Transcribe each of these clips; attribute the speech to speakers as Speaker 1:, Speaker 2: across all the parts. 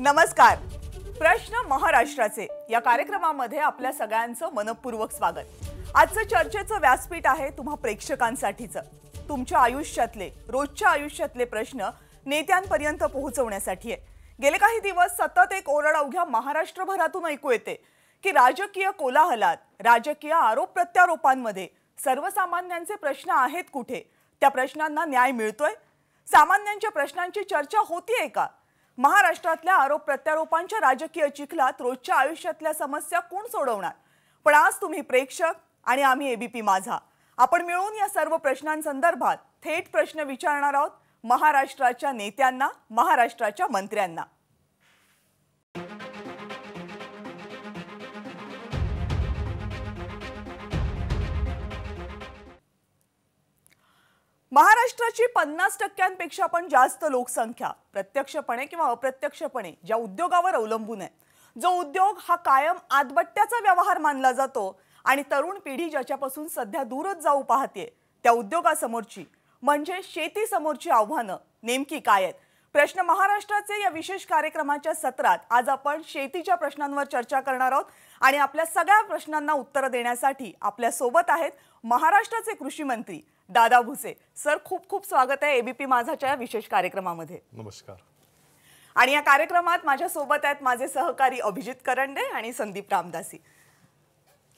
Speaker 1: नमस्कार प्रश्न महाराष्ट्राचे या कार्यक्रमामध्ये आपल्या सगळ्यांचं मनपूर्वक स्वागत आजचं चर्चेचं व्यासपीठ आहे तुम्हा प्रेक्षकांसाठीचं तुमच्या आयुष्यातले रोजच्या आयुष्यातले प्रश्न नेत्यांपर्यंत पोहोचवण्यासाठी आहे गेले काही दिवस सतत एक ओरड अवघ्या महाराष्ट्रभरातून ऐकू येते की राजकीय कोलाहलात राजकीय आरोप प्रत्यारोपांमध्ये सर्वसामान्यांचे प्रश्न आहेत कुठे त्या प्रश्नांना न्याय मिळतोय सामान्यांच्या प्रश्नांची चर्चा होतीये का महाराष्ट्रातल्या आरोप प्रत्यारोपांच्या राजकीय चिखलात रोजच्या आयुष्यातल्या समस्या कोण सोडवणार पण आज तुम्ही प्रेक्षक आणि आम्ही एबीपी माझा आपण मिळून या सर्व प्रश्नांसंदर्भात थेट प्रश्न विचारणार आहोत महाराष्ट्राच्या नेत्यांना महाराष्ट्राच्या मंत्र्यांना महाराष्ट्राची पन्नास टक्क्यांपेक्षा पण जास्त लोकसंख्या प्रत्यक्षपणे किंवा अप्रत्यक्षपणे ज्या उद्योगावर अवलंबून आहे जो उद्योग हा कायम आदबट्ट्याचा व्यवहार मानला जातो आणि तरुण पिढी ज्याच्यापासून सध्या दूरच जाऊ पाहते त्या उद्योगासमोरची म्हणजे शेतीसमोरची आव्हानं नेमकी काय आहेत प्रश्न महाराष्ट्राचे या विशेष कार्यक्रमाच्या सत्रात आज आपण शेतीच्या प्रश्नांवर चर्चा करणार आहोत आणि आपल्या सगळ्या प्रश्नांना उत्तर देण्यासाठी आपल्या सोबत आहेत महाराष्ट्राचे कृषी मंत्री दादा भुसे सर खूप खूप स्वागत आहे एबीपी माझाच्या विशेष कार्यक्रमामध्ये नमस्कार आणि या कार्यक्रमात माझ्या सोबत आहेत माझे सहकारी अभिजित करंडे आणि संदीप रामदासी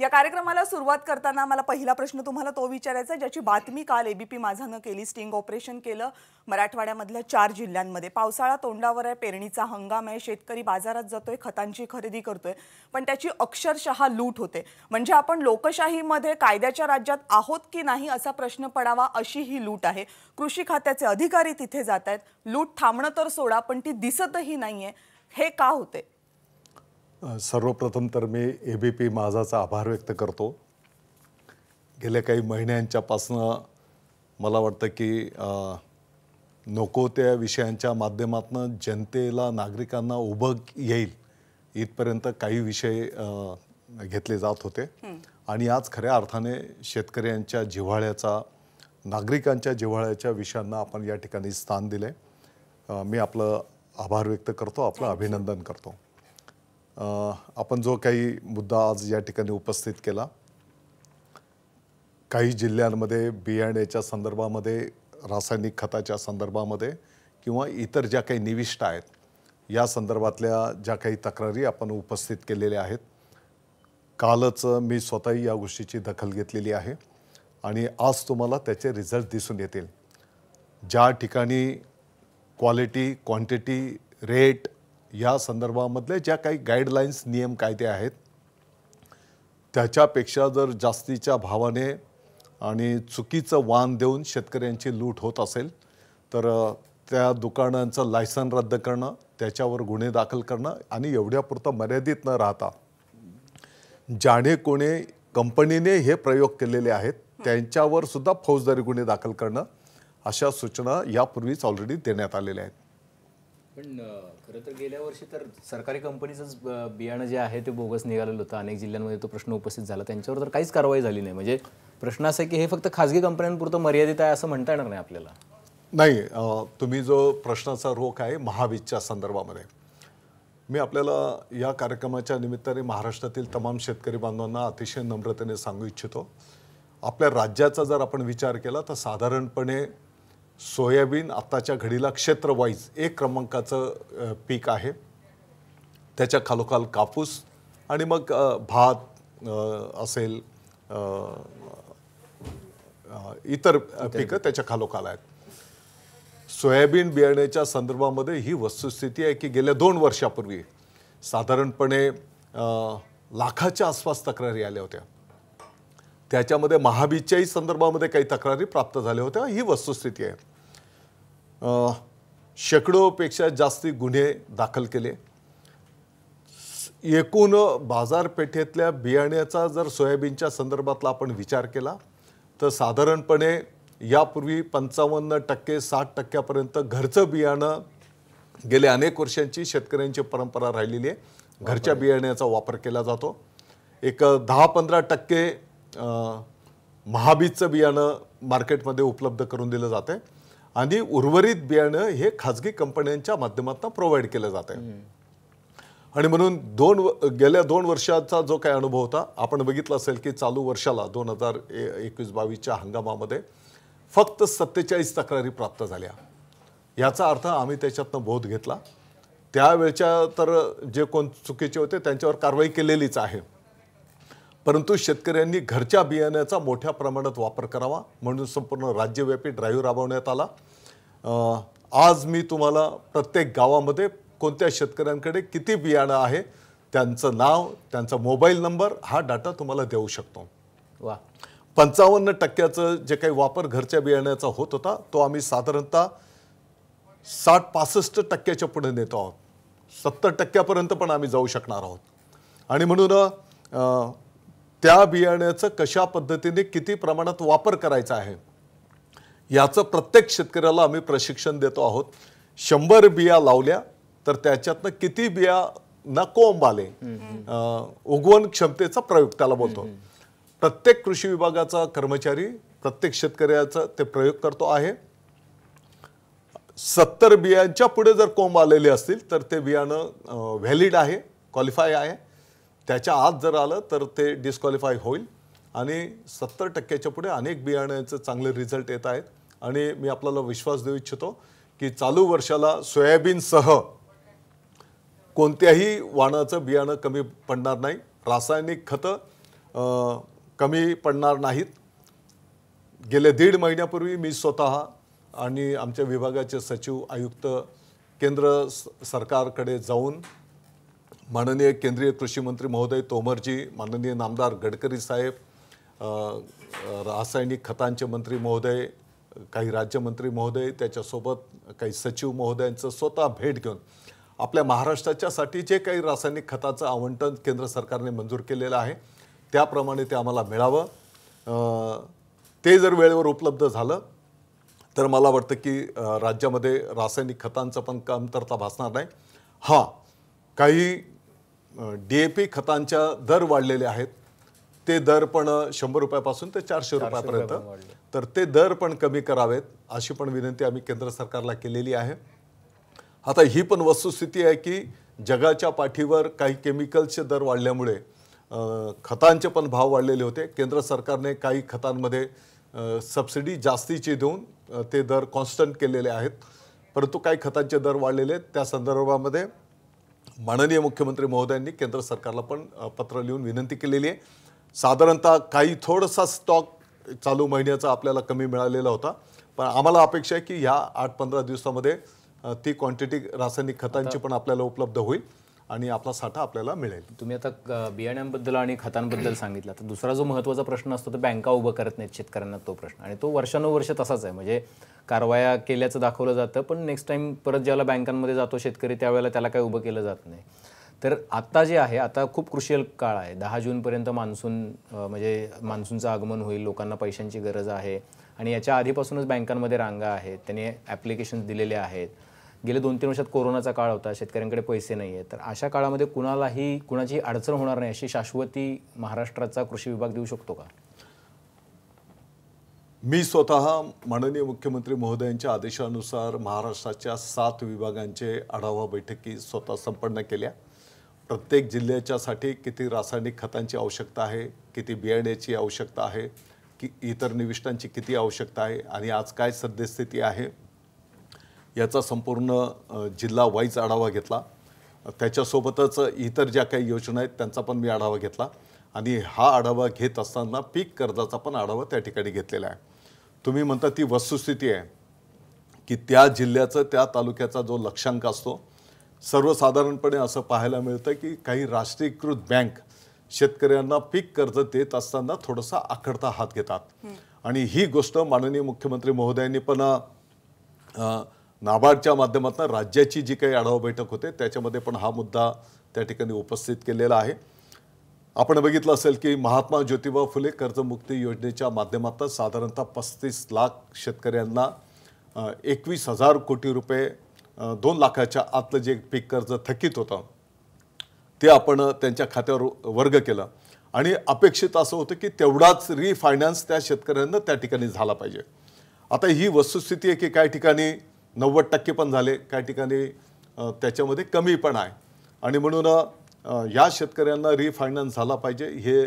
Speaker 1: या कार्यक्रमाला सुरुवात करताना मला पहिला प्रश्न तुम्हाला तो विचारायचा ज्याची बातमी काल एबीपी माझानं केली स्टिंग ऑपरेशन केलं मराठवाड्यामधल्या चार जिल्ह्यांमध्ये पावसाळा तोंडावर आहे पेरणीचा हंगाम आहे शेतकरी बाजारात जातोय खतांची खरेदी करतोय पण त्याची अक्षरशः लूट होते म्हणजे आपण लोकशाहीमध्ये कायद्याच्या राज्यात आहोत की नाही असा प्रश्न पडावा अशी ही लूट आहे कृषी खात्याचे अधिकारी तिथे जात आहेत लूट थांबणं तर सोडा पण ती दिसतही नाहीये हे का होते
Speaker 2: सर्वप्रथम तर मी ए बी पी माझाचा आभार व्यक्त करतो गेल्या काही महिन्यांच्यापासनं मला वाटतं की नको त्या विषयांच्या माध्यमातून जनतेला नागरिकांना उभं येईल इथपर्यंत काही विषय घेतले जात होते आणि आज खऱ्या अर्थाने शेतकऱ्यांच्या जिव्हाळ्याचा नागरिकांच्या जिव्हाळ्याच्या विषयांना आपण या ठिकाणी स्थान दिले मी आपलं आभार व्यक्त करतो आपलं अभिनंदन करतो आपण जो काही मुद्दा आज या ठिकाणी उपस्थित केला काही जिल्ह्यांमध्ये बियाण्याच्या संदर्भामध्ये रासायनिक खताच्या संदर्भामध्ये किंवा इतर ज्या काही निविष्ट आहेत या संदर्भातल्या ज्या काही तक्रारी आपण उपस्थित केलेल्या आहेत कालच मी स्वतःही या गोष्टीची दखल घेतलेली आहे आणि आज तुम्हाला त्याचे रिझल्ट दिसून येतील ज्या ठिकाणी क्वालिटी क्वांटिटी रेट या संदर्भामधले ज्या काही गाईडलाईन्स नियम कायदे आहेत त्याच्यापेक्षा जर जास्तीच्या भावाने आणि चुकीचं वाहन देऊन शेतकऱ्यांची लूट होत असेल तर त्या दुकानांचं लायसन रद्द करणं त्याच्यावर गुन्हे दाखल करणं आणि एवढ्यापुरतं मर्यादित न राहता ज्याने कोणी कंपनीने हे प्रयोग केलेले आहेत त्यांच्यावर सुद्धा फौजदारी गुन्हे दाखल करणं अशा सूचना यापूर्वीच ऑलरेडी देण्यात आलेल्या आहेत
Speaker 3: पण खरं तर गेल्या वर्षी तर सरकारी कंपनीचंच बियाणं जे आहे ते बोगस निघालेलं होतं अनेक जिल्ह्यांमध्ये तो प्रश्न उपस्थित झाला त्यांच्यावर तर काहीच कारवाई झाली नाही म्हणजे प्रश्न असा आहे की हे फक्त खाजगी कंपन्यांपुरतं मर्यादित आहे असं म्हणता येणार नाही आपल्याला नाही तुम्ही जो प्रश्नाचा रोख आहे महावीजच्या संदर्भामध्ये
Speaker 2: मी आपल्याला या कार्यक्रमाच्या निमित्ताने महाराष्ट्रातील तमाम शेतकरी बांधवांना अतिशय नम्रतेने सांगू इच्छितो आपल्या राज्याचा जर आपण विचार केला तर साधारणपणे सोयाबीन आत्ताच्या घडीला क्षेत्रवाईज एक क्रमांकाचं पीक आहे त्याच्या खालोखाल कापूस आणि मग भात असेल इतर पिकं त्याच्या खालोखाल आहेत सोयाबीन बियाण्याच्या संदर्भामध्ये ही वस्तुस्थिती आहे की गेल्या दोन वर्षापूर्वी साधारणपणे लाखाच्या आसपास तक्रारी आल्या होत्या त्याच्यामध्ये महाबीजच्याही संदर्भामध्ये काही तक्रारी प्राप्त झाल्या होत्या ही वस्तुस्थिती आहे शेकडोपेक्षा जास्ती गुन्हे दाखल केले एकूण बाजारपेठेतल्या बियाण्याचा जर सोयाबीनच्या संदर्भातला आपण विचार केला तर साधारणपणे यापूर्वी पंचावन्न टक्के साठ टक्क्यापर्यंत घरचं बियाणं गेल्या अनेक वर्षांची शेतकऱ्यांची परंपरा राहिलेली आहे घरच्या बियाण्याचा वापर केला जातो एक दहा पंधरा टक्के महाबीजचं बियाणं मार्केटमध्ये उपलब्ध करून दिलं जाते आणि उर्वरित बियाणं हे खाजगी कंपन्यांच्या माध्यमातून प्रोव्हाइड केलं जाते आणि म्हणून दोन गेल्या दोन वर्षाचा जो काही अनुभव होता आपण बघितलं असेल की चालू वर्षाला दोन हजार एकवीस बावीसच्या हंगामामध्ये फक्त सत्तेचाळीस तक्रारी प्राप्त झाल्या याचा अर्थ आम्ही त्याच्यातनं बोध घेतला त्यावेळच्या तर जे कोण चुकीचे होते त्यांच्यावर कारवाई केलेलीच आहे परंतु शेतकऱ्यांनी घरच्या बियाण्याचा मोठ्या प्रमाणात वापर करावा म्हणून संपूर्ण राज्यव्यापी ड्राईव्ह राबवण्यात आला आज मी तुम्हाला प्रत्येक गावामध्ये कोणत्या शेतकऱ्यांकडे किती बियाणं आहे त्यांचं नाव त्यांचा मोबाईल नंबर हा डाटा तुम्हाला देऊ शकतो वा पंचावन्न टक्क्याचं जे काही वापर घरच्या बियाण्याचा होत होता तो आम्ही साधारणतः साठ पासष्ट टक्क्याच्या पुढे नेतो आहोत सत्तर टक्क्यापर्यंत पण आम्ही जाऊ शकणार आहोत आणि म्हणून त्या बियाण्याचं कशा पद्धतीने किती प्रमाणात वापर करायचा आहे याचं प्रत्येक शेतकऱ्याला आम्ही प्रशिक्षण देतो आहोत शंभर बिया लावल्या तर त्याच्यातनं किती बिया ना कोंब आले उगवण क्षमतेचा प्रयोग त्याला बोलतो प्रत्येक कृषी विभागाचा कर्मचारी प्रत्येक शेतकऱ्याचा ते प्रयोग करतो आहे सत्तर बियांच्या पुढे जर कोंब आलेले असतील तर ते बियाणं व्हॅलिड आहे क्वालिफाय आहे त्याच्या आत जर आलं तर ते डिस्क्वालिफाय होईल आणि सत्तर टक्क्याच्या पुढे अनेक बियाण्याचे चांगले रिझल्ट येत आहेत आणि मी आपल्याला विश्वास देऊ इच्छितो की चालू वर्षाला सोयाबीनसह कोणत्याही वाणाचं बियाणं कमी पडणार नाही रासायनिक खतं कमी पडणार नाहीत गेले दीड महिन्यापूर्वी मी स्वतः आणि आमच्या विभागाचे सचिव आयुक्त केंद्र सरकारकडे जाऊन माननीय केंद्रीय कृषी मंत्री महोदय तोमरजी माननीय नामदार गडकरी साहेब रासायनिक खतांचे मंत्री महोदय काही राज्यमंत्री महोदय त्याच्यासोबत काही सचिव महोदयांचं स्वतः भेट घेऊन आपल्या महाराष्ट्राच्यासाठी जे काही रासायनिक खताचं आवंटन केंद्र सरकारने मंजूर केलेलं आहे त्याप्रमाणे ते आम्हाला मिळावं ते जर वेळेवर उपलब्ध झालं तर मला वाटतं की राज्यामध्ये रासायनिक खतांचं पण कमतरता भासणार नाही हां काही डी ए पी खतांच्या दर वाढलेले आहेत ते दर पण शंभर रुपयापासून ते चारशे रुपयापर्यंत तर ते दर पण कमी करावेत अशी पण विनंती आम्ही केंद्र सरकारला केलेली आहे आता ही पण वस्तुस्थिती आहे की जगाच्या पाठीवर काही केमिकल्सचे दर वाढल्यामुळे खतांचे पण भाव वाढलेले होते केंद्र सरकारने काही खतांमध्ये सबसिडी जास्तीची देऊन ते दर कॉन्स्टंट केलेले आहेत परंतु काही खतांचे दर वाढलेले आहेत त्या संदर्भामध्ये माननीय मुख्यमंत्री महोदयांनी केंद्र सरकारला पण पत्र लिहून विनंती केलेली आहे साधारणतः काही थोडासा स्टॉक चालू महिन्याचा आपल्याला कमी मिळालेला होता पण आम्हाला अपेक्षा आहे की ह्या आठ पंधरा दिवसामध्ये ती क्वांटिटी रासायनिक खतांची पण आपल्याला
Speaker 3: उपलब्ध होईल आणि आपला साठा आपल्याला मिळेल तुम्ही आता बियाण्यांबद्दल आणि खतांबद्दल सांगितलं तर दुसरा जो महत्त्वाचा प्रश्न असतो तो बँका उभं करत नाहीत शेतकऱ्यांना तो प्रश्न आणि तो वर्षानुवर्ष तसाच आहे म्हणजे कारवाया केल्याचं दाखवलं जातं पण नेक्स्ट टाईम परत ज्याला बँकांमध्ये जातो शेतकरी त्यावेळेला त्याला काही उभं केलं जात नाही तर आत्ता जे आहे आता खूप क्रुशियल काळ आहे दहा जूनपर्यंत मान्सून म्हणजे मान्सूनचं आगमन होईल लोकांना पैशांची गरज आहे आणि याच्या आधीपासूनच बँकांमध्ये रांगा आहेत त्यांनी ॲप्लिकेशन्स दिलेले आहेत गेले दोन तीन वर्षात कोरोनाचा काळ होता शेतकऱ्यांकडे पैसे नाही आहेत तर अशा काळामध्ये कुणालाही कुणाची अडचण होणार नाही अशी शाश्वती महाराष्ट्राचा कृषी विभाग देऊ शकतो का
Speaker 2: मी स्वतः माननीय मुख्यमंत्री महोदयांच्या आदेशानुसार महाराष्ट्राच्या सात विभागांचे आढावा बैठकी स्वतः संपन्न केल्या प्रत्येक जिल्ह्याच्यासाठी किती रासायनिक खतांची आवश्यकता आहे किती बियाण्याची आवश्यकता आहे की इतर निविष्टांची किती आवश्यकता आहे आणि आज काय सद्यस्थिती आहे याचा संपूर्ण जिल्हा वाईज आढावा घेतला त्याच्यासोबतच इतर ज्या काही योजना आहेत त्यांचा पण मी आढावा घेतला आणि हा आढावा घेत असताना पीक कर्जाचा पण आढावा त्या ठिकाणी घेतलेला आहे तुम्ही म्हणता ती वस्तुस्थिती आहे की त्या जिल्ह्याचं त्या तालुक्याचा जो लक्षांक असतो सर्वसाधारणपणे असं पाहायला मिळतं की काही राष्ट्रीयकृत बँक शेतकऱ्यांना पीक कर्ज देत असताना थोडासा आखडता हात घेतात आणि ही गोष्ट माननीय मुख्यमंत्री महोदयांनी पण नाबार्डच्या माध्यमातून राज्याची जी काही आढावा बैठक होते त्याच्यामध्ये पण हा मुद्दा त्या ठिकाणी उपस्थित केलेला आहे आपण बघितलं असेल की महात्मा ज्योतिबा फुले कर्जमुक्ती योजनेच्या माध्यमातून साधारणतः पस्तीस लाख शेतकऱ्यांना एकवीस हजार कोटी रुपये दोन लाखाच्या आतलं जे पीक कर्ज थकीत होतं ते आपण त्यांच्या खात्यावर वर्ग केलं आणि अपेक्षित असं होतं की तेवढाच रिफायनान्स त्या शेतकऱ्यांना त्या ठिकाणी झाला पाहिजे आता ही वस्तुस्थिती आहे की काही ठिकाणी नव्वद टक्के पण झाले काही ठिकाणी त्याच्यामध्ये कमी पण आहे आणि म्हणून या शेतकऱ्यांना रिफायनान्स झाला पाहिजे हे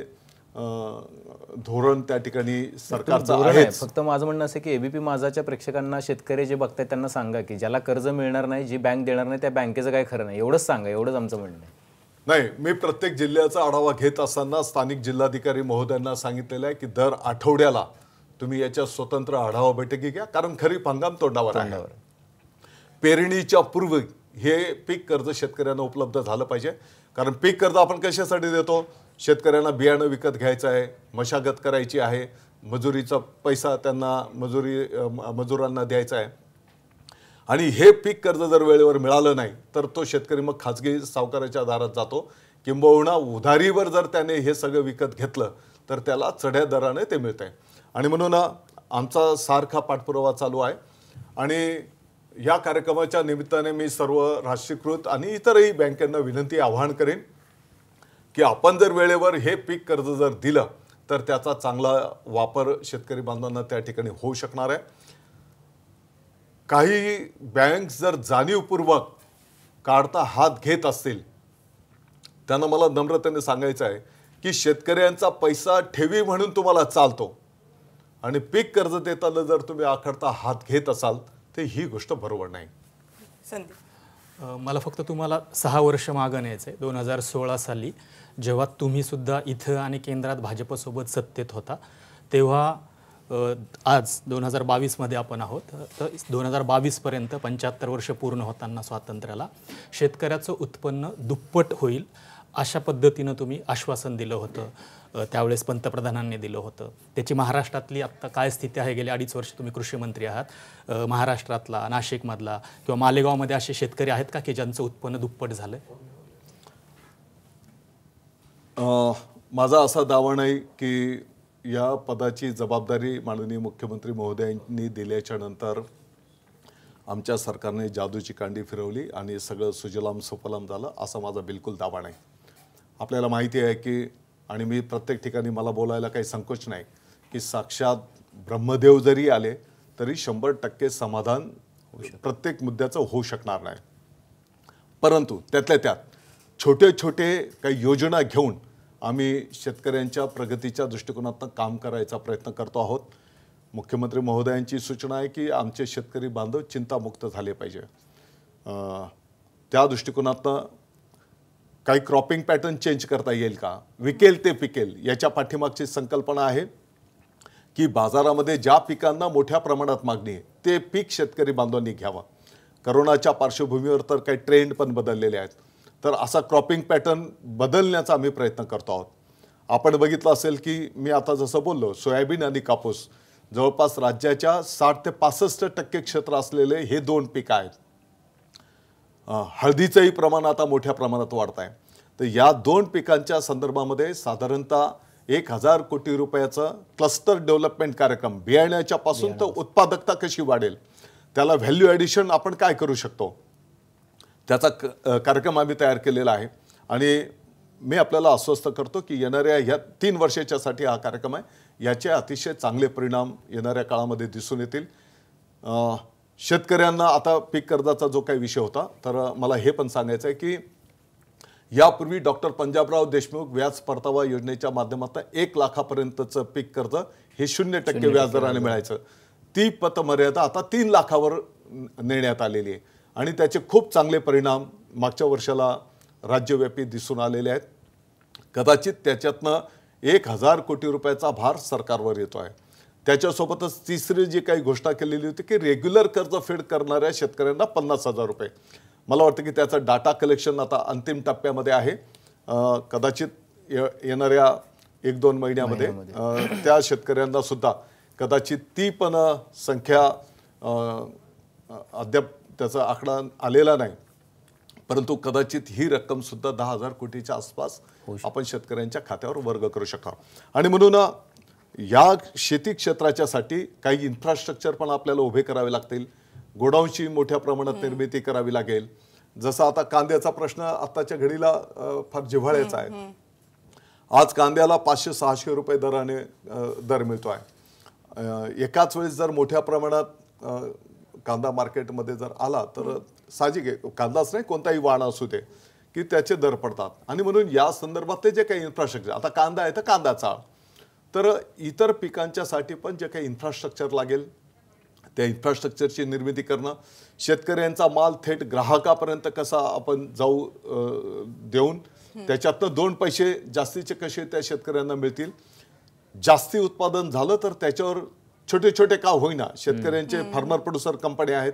Speaker 2: धोरण त्या ठिकाणी सरकारचं आहे फक्त
Speaker 3: माझं म्हणणं असं की एबीपी माझाच्या प्रेक्षकांना शेतकरी जे बघतात त्यांना सांगा की ज्याला कर्ज मिळणार नाही जी बँक देणार नाही त्या बँकेचं काय खरं नाही एवढंच सांगा एवढंच आमचं म्हणणं आहे
Speaker 2: नाही मी प्रत्येक जिल्ह्याचा आढावा घेत असताना स्थानिक जिल्हाधिकारी महोदयांना सांगितलेलं आहे की दर आठवड्याला तुम्ही याच्या स्वतंत्र आढावा बैठकी घ्या कारण खरीप हंगाम तोंडावर आहे पेरणीच्या पूर्वी हे पीक कर्ज शेतकऱ्यांना उपलब्ध झालं पाहिजे कारण पीक कर्ज आपण कशासाठी देतो शेतकऱ्यांना बियाणं विकत घ्यायचं आहे मशागत करायची आहे मजुरीचा पैसा त्यांना मजुरी मजुरांना द्यायचा आहे आणि हे पीक कर्ज जर वेळेवर मिळालं नाही तर तो शेतकरी मग खाजगी सावकाराच्या दारात जातो किंबहुना उधारीवर जर त्याने हे सगळं विकत घेतलं तर त्याला चढ्या दराने ते मिळतं आहे आणि म्हणून आमचा सारखा पाठपुरावा चालू आहे आणि या कार्यक्रमाच्या निमित्ताने मी सर्व राष्ट्रीयकृत आणि इतरही बँकांना विनंती आवाहन करेन की आपण जर वेळेवर हे पीक कर्ज जर दिलं तर त्याचा चांगला वापर शेतकरी बांधवांना त्या ठिकाणी होऊ शकणार आहे काही बँक जर जाणीवपूर्वक काढता हात घेत असतील त्यांना मला नम्रतेने सांगायचं आहे की शेतकऱ्यांचा पैसा ठेवी म्हणून तुम्हाला चालतो आणि पीक कर्ज देताना जर तुम्ही आखडता हात घेत असाल ही गोष्ट बरोबर नाही
Speaker 4: मला फक्त तुम्हाला सहा वर्ष मागं न्यायचं आहे दोन हजार सोळा साली जेव्हा तुम्हीसुद्धा इथं आणि केंद्रात भाजपसोबत सत्तेत होता तेव्हा आज दोन हजार बावीसमध्ये आपण आहोत तर दोन हजार बावीसपर्यंत पंच्याहत्तर वर्ष पूर्ण होताना स्वातंत्र्याला शेतकऱ्याचं उत्पन्न दुप्पट होईल अशा पद्धतीनं तुम्ही आश्वासन दिलं होतं त्यावेळेस पंतप्रधानांनी दिलं होतं त्याची महाराष्ट्रातली आत्ता काय स्थिती आहे गेली अडीच वर्ष तुम्ही कृषी मंत्री आहात महाराष्ट्रातला नाशिकमधला किंवा मालेगावमध्ये असे शेतकरी आहेत का की ज्यांचं उत्पन्न दुप्पट झालं
Speaker 2: माझा असा दावा नाही की या पदाची जबाबदारी माननीय मुख्यमंत्री महोदयांनी दिल्याच्या नंतर आमच्या सरकारने जादूची कांडी फिरवली आणि सगळं सुजलाम सुफलाम झालं असा माझा बिलकुल दावा नाही आपल्याला माहिती आहे की आणि मी प्रत्येक ठिकाणी मला बोलायला काही संकोच नाही की साक्षात ब्रह्मदेव जरी आले तरी शंभर टक्के समाधान प्रत्येक मुद्द्याचं होऊ शकणार नाही परंतु त्यातल्या त्यात छोटे छोटे काही योजना घेऊन आम्ही शेतकऱ्यांच्या प्रगतीच्या दृष्टिकोनातून काम करायचा प्रयत्न करतो आहोत मुख्यमंत्री महोदयांची सूचना आहे की आमचे शेतकरी बांधव चिंतामुक्त झाले पाहिजे त्या दृष्टिकोनातनं काही क्रॉपिंग पॅटर्न चेंज करता येईल का विकेल ते पिकेल याच्या पाठीमागची संकल्पना आहे की बाजारामध्ये ज्या पिकांना मोठ्या प्रमाणात मागणी आहे ते पीक शेतकरी बांधवांनी घ्यावा करोनाच्या पार्श्वभूमीवर तर काही ट्रेंड पण बदललेले आहेत तर असा क्रॉपिंग पॅटर्न बदलण्याचा आम्ही प्रयत्न करतो आहोत आपण बघितलं असेल की मी आता जसं बोललो सोयाबीन आणि कापूस जवळपास राज्याच्या साठ ते पासष्ट टक्के क्षेत्र असलेले हे दोन पिकं आहेत हळदीचंही प्रमाण आता मोठ्या प्रमाणात वाढत आहे तर या दोन पिकांच्या संदर्भामध्ये साधारणतः एक हजार कोटी रुपयाचं क्लस्टर डेव्हलपमेंट कार्यक्रम बियाण्याच्यापासून तर उत्पादकता कशी वाढेल त्याला व्हॅल्यू ॲडिशन आपण काय करू शकतो त्याचा क कार्यक्रम आम्ही तयार केलेला आहे आणि मी आपल्याला आश्वस्त करतो की येणाऱ्या ह्या तीन वर्षाच्यासाठी हा कार्यक्रम आहे याचे अतिशय चांगले परिणाम येणाऱ्या काळामध्ये दिसून येतील शेतकऱ्यांना आता पीक कर्जाचा जो काही विषय होता तर मला हे पण सांगायचं आहे की यापूर्वी डॉक्टर पंजाबराव देशमुख व्याज परतावा योजनेच्या माध्यमातून एक लाखापर्यंतचं पीक कर्ज हे शून्य टक्के व्याजदराने मिळायचं ती पतमर्यादा आता तीन लाखावर नेण्यात आलेली आहे आणि त्याचे खूप चांगले परिणाम मागच्या वर्षाला राज्यव्यापी दिसून आलेले आहेत कदाचित त्याच्यातनं एक हजार कोटी रुपयाचा भार सरकारवर येतो आहे त्याच्यासोबतच तिसरी जी काही घोषणा केलेली होती की रेग्युलर कर्ज फेड करणाऱ्या शेतकऱ्यांना पन्नास हजार रुपये मला वाटतं की त्याचं डाटा कलेक्शन आता अंतिम टप्प्यामध्ये आहे कदाचित येणाऱ्या एक दोन महिन्यामध्ये त्या शेतकऱ्यांना सुद्धा कदाचित ती पण संख्या अद्याप त्याचा आकडा आलेला नाही परंतु कदाचित ही रक्कम सुद्धा दहा हजार कोटीच्या आसपास आपण शेतकऱ्यांच्या खात्यावर वर्ग करू शकतो आणि म्हणून या शेती क्षेत्राच्यासाठी काही इन्फ्रास्ट्रक्चर पण आपल्याला उभे करावे लागतील गोडाऊनची मोठ्या प्रमाणात निर्मिती करावी लागेल जसं आता कांद्याचा प्रश्न आत्ताच्या घडीला फार जिव्हाळ्याचा आहे आज कांद्याला पाचशे सहाशे रुपये दराने दर मिळतो आहे एकाच वेळेस जर मोठ्या प्रमाणात कांदा मार्केटमध्ये जर आला तर साहजिक आहे कांदाच नाही कोणताही वाण असू दे की त्याचे दर पडतात आणि म्हणून या संदर्भात ते जे काही इन्फ्रास्ट्रक्चर आता कांदा आहे तर कांद्याचा तर इतर पिकांच्यासाठी पण जे काही इन्फ्रास्ट्रक्चर लागेल त्या इन्फ्रास्ट्रक्चरची निर्मिती करणं शेतकऱ्यांचा माल थेट ग्राहकापर्यंत कसा आपण जाऊ देऊन त्याच्यातनं दोन पैसे जास्तीचे कसे त्या शेतकऱ्यांना मिळतील जास्ती उत्पादन झालं तर त्याच्यावर छोटे छोटे का होईना शेतकऱ्यांचे फार्मर प्रोड्युसर कंपन्या आहेत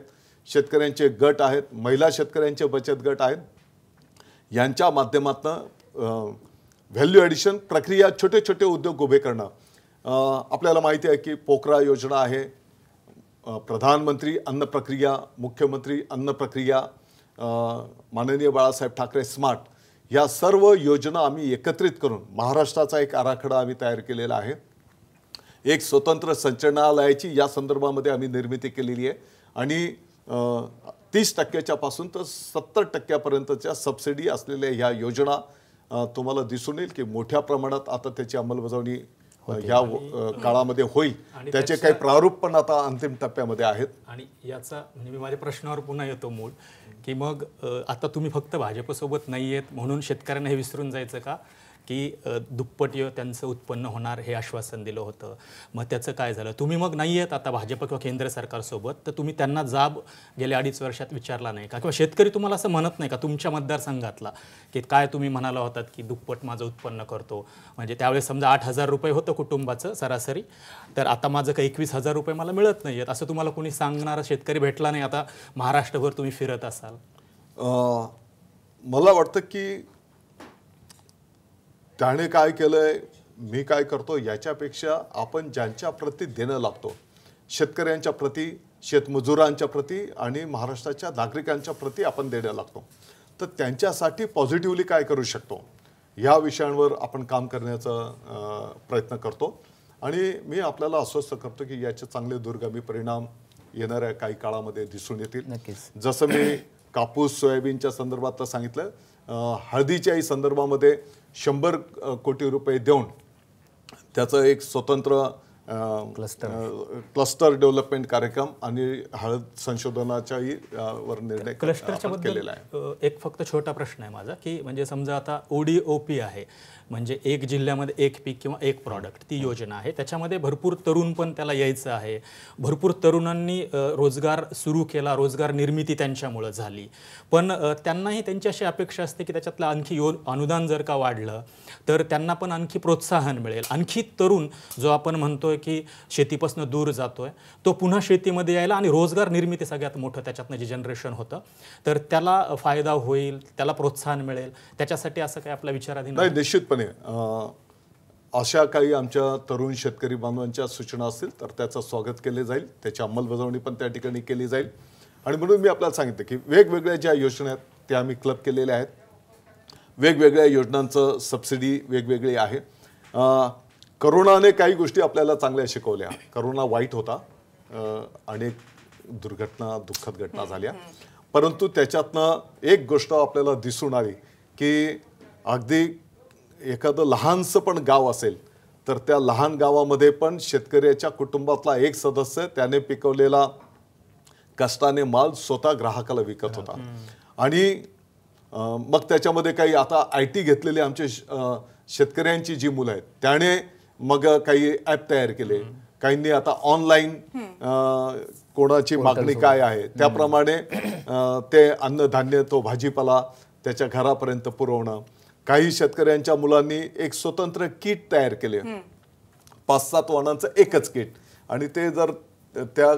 Speaker 2: शेतकऱ्यांचे गट आहेत महिला शेतकऱ्यांचे बचत गट आहेत यांच्या माध्यमातून व्हॅल्यू ॲडिशन प्रक्रिया छोटे छोटे उद्योग उभे करणं आपल्याला माहिती आहे की पोकरा योजना आहे प्रधानमंत्री अन्न प्रक्रिया मुख्यमंत्री अन्न प्रक्रिया माननीय बाळासाहेब ठाकरे स्मार्ट या सर्व योजना आम्ही एकत्रित करून महाराष्ट्राचा एक आराखडा आम्ही तयार केलेला आहे एक स्वतंत्र संचालनालयाची या संदर्भामध्ये आम्ही निर्मिती केलेली आहे आणि तीस टक्क्याच्यापासून तर सत्तर टक्क्यापर्यंतच्या सबसिडी असलेल्या ह्या योजना तुम्हाला दिसून येईल की मोठ्या प्रमाणात आता त्याची अंमलबजावणी ह्या काळामध्ये होईल त्याचे काही प्रारूप पण आता अंतिम टप्प्यामध्ये आहेत
Speaker 4: आणि याचा म्हणजे मी माझ्या प्रश्नावर पुन्हा येतो मूळ की मग आता तुम्ही फक्त भाजपसोबत नाही आहेत म्हणून शेतकऱ्यांना हे विसरून जायचं का की दुप्पट त्यांचं उत्पन्न होणार हे आश्वासन दिलं होतं मग त्याचं काय झालं तुम्ही मग नाही आहेत आता भाजप किंवा केंद्र सरकारसोबत तर तुम्ही त्यांना जाब गेल्या अडीच वर्षात विचारला नाही का किंवा शेतकरी तुम्हाला असं म्हणत नाही का तुमच्या मतदारसंघातला की काय तुम्ही म्हणाला होतात की दुप्पट माझं उत्पन्न करतो म्हणजे त्यावेळेस समजा आठ हजार रुपये होतं कुटुंबाचं सरासरी तर आता माझं काही एकवीस हजार रुपये मला मिळत नाही आहेत असं तुम्हाला कोणी सांगणारा शेतकरी भेटला नाही आता महाराष्ट्रभर तुम्ही फिरत असाल
Speaker 2: मला वाटतं की त्याने काय केलं आहे मी काय करतो याच्यापेक्षा आपण ज्यांच्या प्रती देणं लागतो शेतकऱ्यांच्या प्रती शेतमजुरांच्या प्रती आणि महाराष्ट्राच्या नागरिकांच्या प्रती आपण देणं लागतो तर त्यांच्यासाठी पॉझिटिव्हली काय करू शकतो ह्या विषयांवर आपण काम करण्याचा प्रयत्न करतो आणि मी आपल्याला अस्वस्थ करतो की याचे चांगले दुर्गामी परिणाम येणाऱ्या काही काळामध्ये दिसून येतील जसं मी कापूस सोयाबीनच्या संदर्भात सांगितलं हळदीच्याही संदर्भामध्ये शंभर कोटी रुपये देऊन त्याचं एक स्वतंत्र क्लस्टर क्लस्टर डेव्हलपमेंट कार्यक्रम आणि हळद संशोधनाच्याही वर निर्णय क्लस्टरच्या केलेला
Speaker 4: आहे एक फक्त छोटा प्रश्न आहे माझा की म्हणजे समजा आता ओ पी आहे म्हणजे एक जिल्ह्यामध्ये एक पीक किंवा एक प्रॉडक्ट ती योजना आहे त्याच्यामध्ये भरपूर तरुण पण त्याला यायचं आहे भरपूर तरुणांनी रोजगार सुरू केला रोजगार निर्मिती त्यांच्यामुळं झाली पण त्यांनाही त्यांची अशी अपेक्षा असते की त्याच्यातलं आणखी यो अनुदान जर का वाढलं तर त्यांना पण आणखी प्रोत्साहन मिळेल आणखी तरुण जो आपण म्हणतो आहे की शेतीपासून दूर जातो तो पुन्हा शेतीमध्ये यायला आणि रोजगार निर्मिती सगळ्यात मोठं त्याच्यातनं जे जनरेशन होतं तर त्याला फायदा होईल त्याला प्रोत्साहन मिळेल त्याच्यासाठी असं काही आपल्या विचाराधीन नाही
Speaker 2: निश्चितपणे अशा काही आमच्या तरुण शेतकरी बांधवांच्या सूचना असतील तर त्याचं स्वागत केले जाईल त्याची अंमलबजावणी पण त्या ठिकाणी केली जाईल आणि म्हणून मी आपल्याला सांगितलं की वेगवेगळ्या ज्या योजना आहेत त्या आम्ही क्लब केलेल्या आहेत वेगवेगळ्या योजनांचं सबसिडी वेगवेगळी आहे करोनाने काही गोष्टी आपल्याला चांगल्या शिकवल्या करोना वाईट होता अनेक दुर्घटना दुःखद घटना झाल्या परंतु त्याच्यातनं एक गोष्ट आपल्याला दिसून आली की अगदी एखादं लहानसं पण गाव असेल तर त्या लहान गावामध्ये पण शेतकऱ्याच्या कुटुंबातला एक सदस्य त्याने पिकवलेला कष्टाने माल स्वतः ग्राहकाला विकत होता आणि मग त्याच्यामध्ये काही आता आय टी घेतलेली आमचे शेतकऱ्यांची जी मुलं आहेत त्याने मग काही ऍप तयार केले काहींनी आता ऑनलाईन कोणाची मागणी काय आहे त्याप्रमाणे ते अन्नधान्य तो भाजीपाला त्याच्या घरापर्यंत पुरवणं काही शेतकऱ्यांच्या मुलांनी एक स्वतंत्र किट तयार केले पाच सात वाणांचं एकच किट आणि ते जर त्या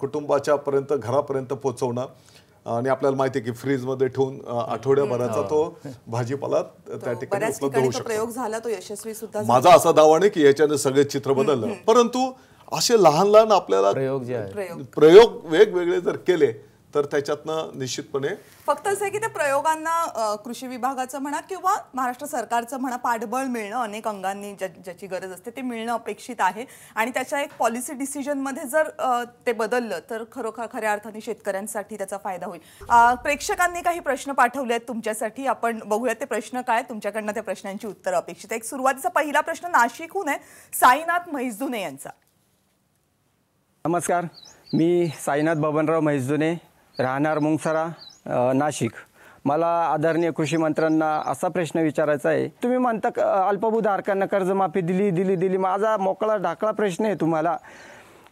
Speaker 2: कुटुंबाच्या पर्यंत घरापर्यंत पोहोचवणं आणि आपल्याला माहिती आहे की मध्ये ठेवून आठवड्याभराचा हो. तो भाजीपाला त्या ठिकाणी
Speaker 1: प्रयोग झाला तो यशस्वी सुद्धा माझा असा
Speaker 2: दावा नाही की याच्याने सगळे चित्र बदललं परंतु असे लहान लहान आपल्याला प्रयोग वेगवेगळे जर केले तर त्याच्यातनं निश्चितपणे
Speaker 1: फक्त असं आहे की त्या प्रयोगांना कृषी विभागाचं म्हणा किंवा महाराष्ट्र सरकारचं म्हणा पाठबळ मिळणं अनेक अंगांनी ज्याची गरज असते ते मिळणं अपेक्षित आहे आणि त्याच्या एक पॉलिसी डिसिजन मध्ये जर ते बदललं तर खरोखर खऱ्या अर्थाने शेतकऱ्यांसाठी त्याचा फायदा होईल प्रेक्षकांनी काही प्रश्न पाठवले आहेत तुमच्यासाठी आपण बघूयात ते प्रश्न काय तुमच्याकडनं त्या प्रश्नांची उत्तरं अपेक्षित एक सुरुवातीचा पहिला प्रश्न नाशिकहून आहे साईनाथ महिजुने यांचा
Speaker 4: नमस्कार मी साईनाथ बबनराव महिजुने राहणार मुंगसरा नाशिक मला आदरणीय कृषी मंत्र्यांना असा प्रश्न विचारायचा आहे तुम्ही म्हणता अल्पभूधारकांना कर्जमाफी दिली दिली दिली माझा मोकळा ढाकळा प्रश्न आहे तुम्हाला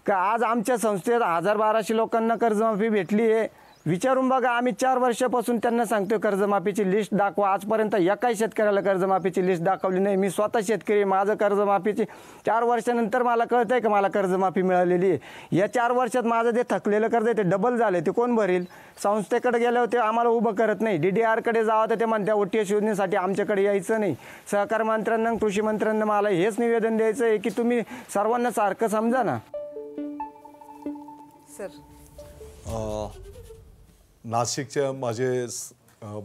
Speaker 4: का आज आमच्या संस्थेत हजार बाराशे लोकांना कर्जमाफी भेटली आहे विचारून बघा आम्ही चार वर्षापासून त्यांना सांगतो कर्जमाफीची लिस्ट दाखवा आजपर्यंत एकाही शेतकऱ्याला कर्जमाफीची लिस्ट दाखवली नाही मी स्वतः शेतकरी माझं कर्जमाफीची चार वर्षानंतर मला कळतं आहे का मला कर्जमाफी मिळालेली आहे या चार वर्षात माझं जे थकलेलं कर्ज आहे ते डबल झालं ते कोण भरेल संस्थेकडे गेल्यावर ते आम्हाला उभं करत नाही डी डी आरकडे जावं तर ते म्हणत्या ओ एस योजनेसाठी आमच्याकडे यायचं नाही सहकार मंत्र्यांना कृषी मंत्र्यांना मला हेच निवेदन द्यायचं आहे की तुम्ही सर्वांना सारखं समजा ना
Speaker 1: सर
Speaker 2: नाशिकच्या माझे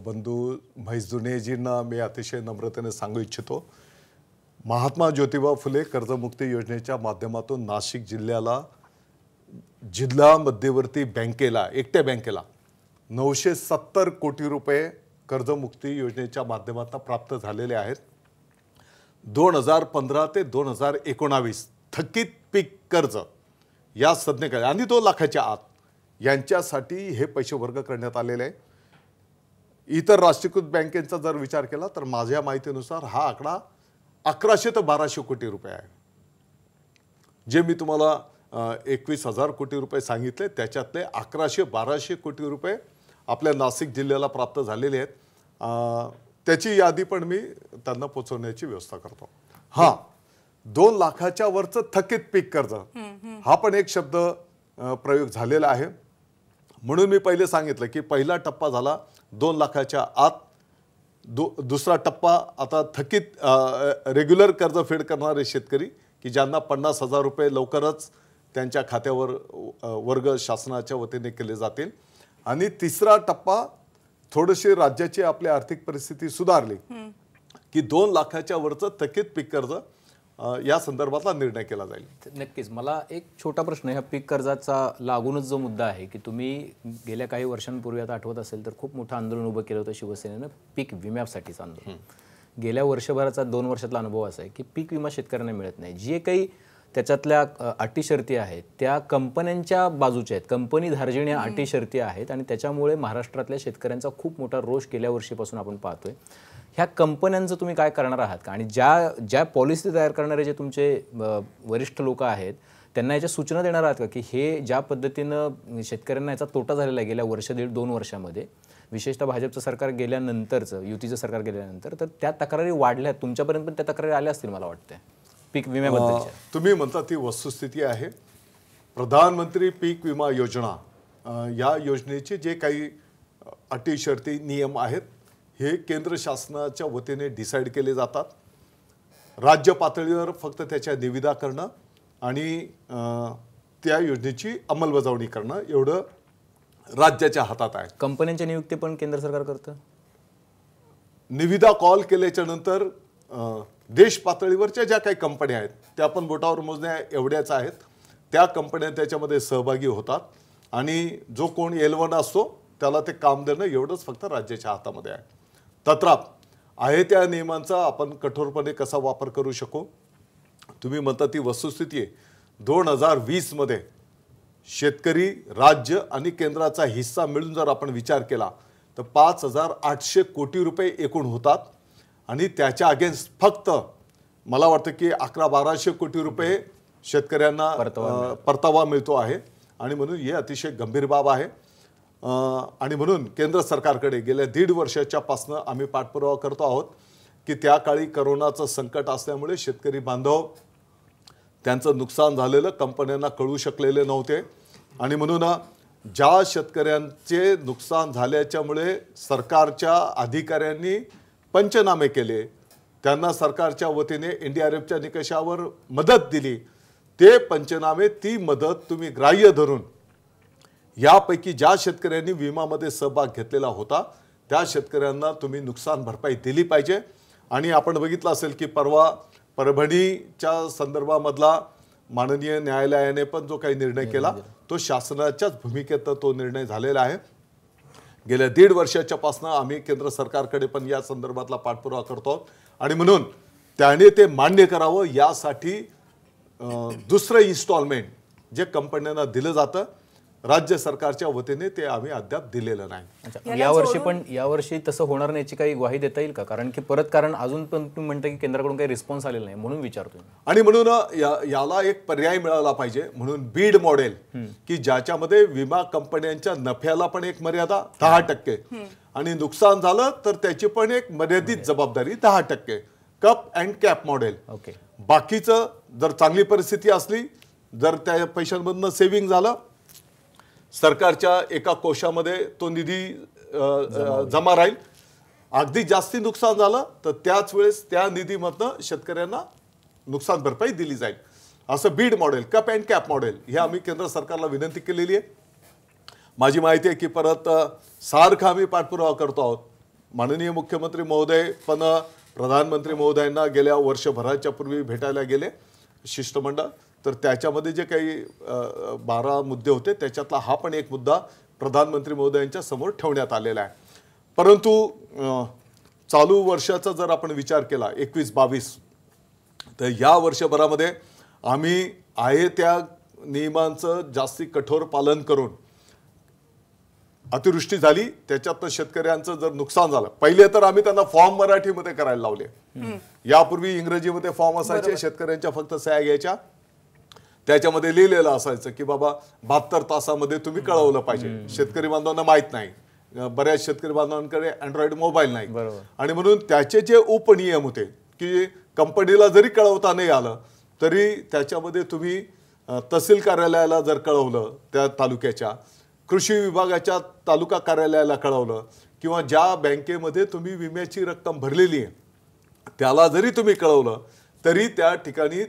Speaker 2: बंधू महेश जुनेजींना मी अतिशय नम्रतेने सांगू इच्छितो महात्मा ज्योतिबा फुले कर्जमुक्ती योजनेच्या माध्यमातून नाशिक जिल्ह्याला जिल्हा मध्यवर्ती बँकेला एकट्या बँकेला नऊशे सत्तर कोटी रुपये कर्जमुक्ती योजनेच्या माध्यमातून प्राप्त झालेले आहेत दोन हजार पंधरा ते दोन हजार एकोणावीस थकीत पीक कर्ज या संज्ञेकडे आणि तो लाखाच्या आत यांच्यासाठी हे पैसे वर्ग करण्यात आलेले आहे इतर राष्ट्रीयकृत बँकेचा जर विचार केला तर माझ्या माहितीनुसार हा आकडा अकराशे ते बाराशे कोटी रुपये आहे जे मी तुम्हाला एकवीस हजार कोटी रुपये सांगितले त्याच्यातले अकराशे बाराशे कोटी रुपये आपल्या नाशिक जिल्ह्याला प्राप्त झालेले आहेत त्याची यादी पण मी त्यांना पोचवण्याची व्यवस्था करतो हा दोन लाखाच्या वरचं थकीत पीक कर्ज हा पण एक शब्द प्रयोग झालेला आहे म्हणून मी पहिले सांगितलं की पहिला टप्पा झाला दोन लाखाच्या आत दु दुसरा टप्पा आता थकीत रेग्युलर कर्ज फेड करणारे शेतकरी की ज्यांना पन्नास हजार रुपये लवकरच त्यांच्या खात्यावर वर्ग शासनाच्या वतीने केले जातील आणि तिसरा टप्पा थोडीशी राज्याची आपली आर्थिक परिस्थिती सुधारली की दोन लाखाच्या वरचं थकीत पीक कर्ज या संदर्भातला निर्णय केला जाईल
Speaker 3: नक्कीच मला एक छोटा प्रश्न ह्या पीक कर्जाचा लागूनच जो मुद्दा आहे की तुम्ही गेल्या काही वर्षांपूर्वी आता आठवत असेल तर खूप मोठं आंदोलन उभं केलं होतं शिवसेनेनं पीक विम्यासाठीच आंदोलन गेल्या वर्षभराचा दोन वर्षातला अनुभव असा आहे की पीक विमा शेतकऱ्यांना मिळत नाही जे काही त्याच्यातल्या अटी शर्ती आहेत त्या कंपन्यांच्या बाजूच्या आहेत कंपनी धार्जिण्या अटी शर्ती आहेत आणि त्याच्यामुळे महाराष्ट्रातल्या शेतकऱ्यांचा खूप मोठा रोष गेल्या वर्षीपासून आपण पाहतोय ह्या कंपन्यांचं तुम्ही काय करणार आहात का आणि ज्या ज्या पॉलिसी तयार करणारे जे तुमचे वरिष्ठ लोक आहेत त्यांना याच्या सूचना देणार आहात का की हे ज्या पद्धतीनं शेतकऱ्यांना याचा तोटा झालेला आहे गेल्या वर्ष दीड दोन वर्षामध्ये विशेषतः भाजपचं सरकार गेल्यानंतरचं युतीचं सरकार गेल्यानंतर तर त्या तक्रारी वाढल्या तुमच्यापर्यंत पण त्या तक्रारी आल्या असतील मला वाटतं पीक विम्याबद्दल
Speaker 2: तुम्ही म्हणता ती वस्तुस्थिती आहे प्रधानमंत्री पीक विमा योजना या योजनेचे जे काही अटी शर्ती नियम आहेत हे केंद्र शासनाच्या वतीने डिसाईड केले जातात राज्य पातळीवर फक्त त्याच्या निविदा करणं आणि त्या योजनेची अंमलबजावणी करणं एवढं राज्याच्या हातात आहे
Speaker 3: कंपन्यांच्या नियुक्ती पण केंद्र सरकार करतं
Speaker 2: निविदा कॉल केल्याच्या नंतर देश पातळीवरच्या ज्या काही कंपन्या आहेत त्या पण बोटावर मोजण्या एवढ्याच आहेत त्या कंपन्या त्याच्यामध्ये सहभागी होतात आणि जो कोण एलवन असतो त्याला ते काम देणं एवढंच फक्त राज्याच्या हातामध्ये आहे तत्राप आहे त्या नियमांचा आपण कठोरपणे कसा वापर करू शकू तुम्ही म्हणता ती वस्तुस्थिती आहे दोन हजार वीसमध्ये शेतकरी राज्य आणि केंद्राचा हिस्सा मिळून जर आपण विचार केला तर पाच हजार आठशे कोटी रुपये एकूण होतात आणि त्याच्या अगेन्स्ट फक्त मला वाटतं की अकरा बाराशे कोटी रुपये शेतकऱ्यांना परतावा मिळतो आहे आणि म्हणून ही अतिशय गंभीर बाब आहे आणि म्हणून केंद्र सरकारकडे गेल्या दीड वर्षाच्यापासनं आम्ही पाठपुरावा करतो आहोत की त्या काळी करोनाचं संकट असल्यामुळे शेतकरी बांधव त्यांचं नुकसान झालेलं कंपन्यांना कळू शकलेले नव्हते आणि म्हणून ज्या शेतकऱ्यांचे नुकसान झाल्याच्यामुळे सरकारच्या अधिकाऱ्यांनी पंचनामे केले त्यांना सरकारच्या वतीने एन डी आर एफच्या निकषावर मदत दिली ते पंचनामे ती मदत तुम्ही ग्राह्य धरून यापैकी ज्या शेतकऱ्यांनी विमामध्ये सहभाग घेतलेला होता त्या शेतकऱ्यांना तुम्ही नुकसान भरपाई दिली पाहिजे आणि आपण बघितलं असेल की परवा परभणीच्या संदर्भामधला माननीय न्यायालयाने पण जो काही निर्णय केला तो शासनाच्याच भूमिकेत तो निर्णय झालेला आहे गेल्या दीड वर्षाच्यापासून आम्ही केंद्र सरकारकडे पण या संदर्भातला पाठपुरावा करतो आणि म्हणून त्याने ते मान्य करावं यासाठी दुसरं इन्स्टॉलमेंट जे कंपन्यांना दिलं जातं राज्य सरकारच्या
Speaker 3: वतीने ते आम्ही अद्याप दिलेलं नाही यावर्षी पण यावर्षी तसं होणार नाही याची काही ग्वाही देता येईल का कारण की परत कारण अजून पण तुम्ही म्हणता की केंद्राकडून काही रिस्पॉन्स आलेला नाही म्हणून विचारतो आणि म्हणून याला एक पर्याय मिळाला पाहिजे म्हणून बीड मॉडेल की ज्याच्यामध्ये विमा
Speaker 2: कंपन्यांच्या नफ्याला पण एक मर्यादा दहा टक्के आणि नुकसान झालं तर त्याची पण एक मर्यादित जबाबदारी दहा टक्के cup and cap model okay बाकीचं जर चांगली परिस्थिती असली जर त्या पैशांमधनं सेव्हिंग झालं सरकारच्या एका कोशामध्ये तो निधी जमा राहील अगदी जास्ती नुकसान झालं तर त्याच वेळेस त्या निधीमधनं शेतकऱ्यांना नुकसान भरपाई दिली जाईल असं Beed model cup and cap model हे आम्ही केंद्र सरकारला विनंती केलेली आहे माझी माहिती आहे की परत सारखं आम्ही पाठपुरावा करतो आहोत माननीय मुख्यमंत्री महोदय पण प्रधानमंत्री महोदयांना गेल्या वर्षभराच्या पूर्वी भेटायला गेले शिष्टमंडळ तर त्याच्यामध्ये जे काही बारा मुद्दे होते त्याच्यातला हा पण एक मुद्दा प्रधानमंत्री महोदयांच्या समोर ठेवण्यात आलेला आहे परंतु चालू वर्षाचा जर आपण विचार केला एकवीस बावीस तर या वर्षभरामध्ये आम्ही आहे त्या नियमांचं जास्ती कठोर पालन करून अतिवृष्टी झाली त्याच्यातनं शेतकऱ्यांचं जर नुकसान झालं पहिले तर आम्ही त्यांना फॉर्म मराठीमध्ये करायला लावले यापूर्वी इंग्रजीमध्ये फॉर्म असायचे शेतकऱ्यांच्या फक्त सह्या घ्यायच्या त्याच्यामध्ये लिहिलेलं असायचं की बाबा बहात्तर तासामध्ये तुम्ही कळवलं पाहिजे शेतकरी बांधवांना माहीत नाही बऱ्याच शेतकरी बांधवांकडे अँड्रॉइड मोबाईल नाही आणि म्हणून त्याचे जे उपनियम होते की कंपनीला जरी कळवता नाही आलं तरी त्याच्यामध्ये तुम्ही तहसील कार्यालयाला जर कळवलं त्या तालुक्याच्या कृषी विभागाच्या तालुका कार्यालयाला कळवलं किंवा ज्या बँकेमध्ये तुम्ही विम्याची रक्कम भरलेली आहे त्याला जरी तुम्ही कळवलं तरी त्या ठिकाणी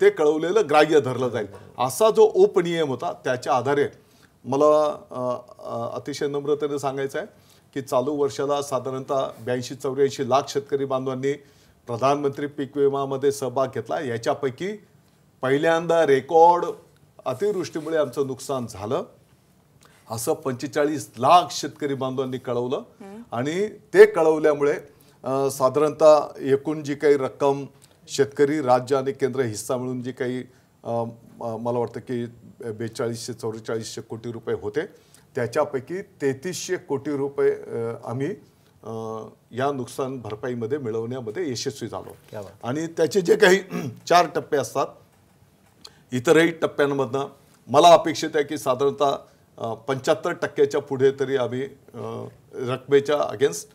Speaker 2: ते कळवलेलं ग्राह्य धरलं जाईल असा जो उपनियम होता त्याच्या आधारे मला अतिशय नम्रतेने सांगायचं आहे की चालू वर्षाला साधारणतः ब्याऐंशी चौऱ्याऐंशी लाख शेतकरी बांधवांनी प्रधानमंत्री पीक विमामध्ये सहभाग घेतला याच्यापैकी पहिल्यांदा रेकॉर्ड अतिवृष्टीमुळे आमचं नुकसान झालं असं पंचेचाळीस लाख शेतकरी बांधवांनी कळवलं आणि ते कळवल्यामुळे साधारणतः एकूण जी काही रक्कम शेतकरी राज्य आणि केंद्र हिस्सा मिळून जे काही मला वाटतं की बेचाळीसशे चौवेचाळीसशे कोटी रुपये होते त्याच्यापैकी तेहतीसशे कोटी रुपये आम्ही या नुकसान भरपाईमध्ये मिळवण्यामध्ये यशस्वी झालो आणि त्याचे जे काही चार टप्पे असतात इतरही टप्प्यांमधनं मला अपेक्षित आहे की साधारणतः पंच्याहत्तर टक्क्याच्या पुढे तरी आम्ही रकमेच्या अगेन्स्ट